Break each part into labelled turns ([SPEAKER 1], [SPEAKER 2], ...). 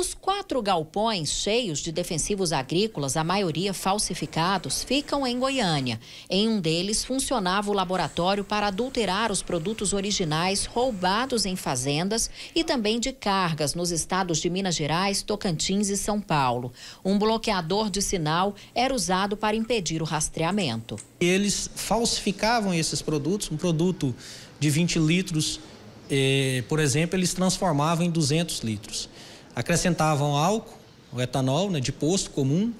[SPEAKER 1] Os quatro galpões cheios de defensivos agrícolas, a maioria falsificados, ficam em Goiânia. Em um deles funcionava o laboratório para adulterar os produtos originais roubados em fazendas e também de cargas nos estados de Minas Gerais, Tocantins e São Paulo. Um bloqueador de sinal era usado para impedir o rastreamento.
[SPEAKER 2] Eles falsificavam esses produtos, um produto de 20 litros, eh, por exemplo, eles transformavam em 200 litros acrescentavam álcool, o etanol, né, de posto comum,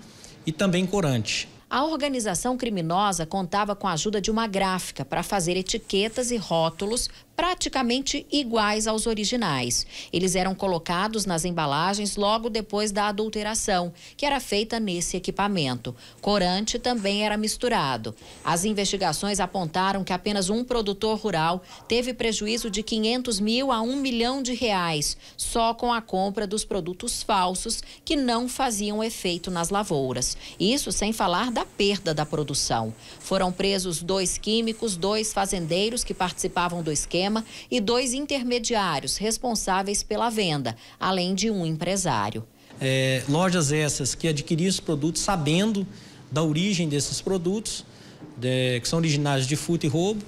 [SPEAKER 2] e também corante.
[SPEAKER 1] A organização criminosa contava com a ajuda de uma gráfica para fazer etiquetas e rótulos praticamente iguais aos originais. Eles eram colocados nas embalagens logo depois da adulteração, que era feita nesse equipamento. Corante também era misturado. As investigações apontaram que apenas um produtor rural teve prejuízo de 500 mil a 1 milhão de reais só com a compra dos produtos falsos que não faziam efeito nas lavouras. Isso sem falar da da perda da produção. Foram presos dois químicos, dois fazendeiros que participavam do esquema e dois intermediários responsáveis pela venda, além de um empresário.
[SPEAKER 2] É, lojas essas que adquiriam os produtos sabendo da origem desses produtos, de, que são originários de furto e roubo,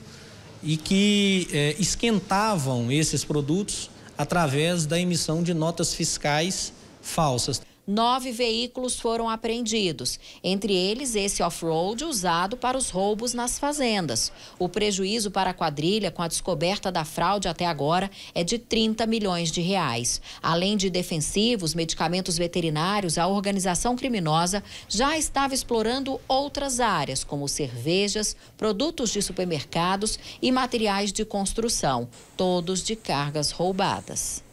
[SPEAKER 2] e que é, esquentavam esses produtos através da emissão de notas fiscais falsas
[SPEAKER 1] nove veículos foram apreendidos, entre eles esse off-road usado para os roubos nas fazendas. O prejuízo para a quadrilha com a descoberta da fraude até agora é de 30 milhões de reais. Além de defensivos, medicamentos veterinários, a organização criminosa já estava explorando outras áreas, como cervejas, produtos de supermercados e materiais de construção, todos de cargas roubadas.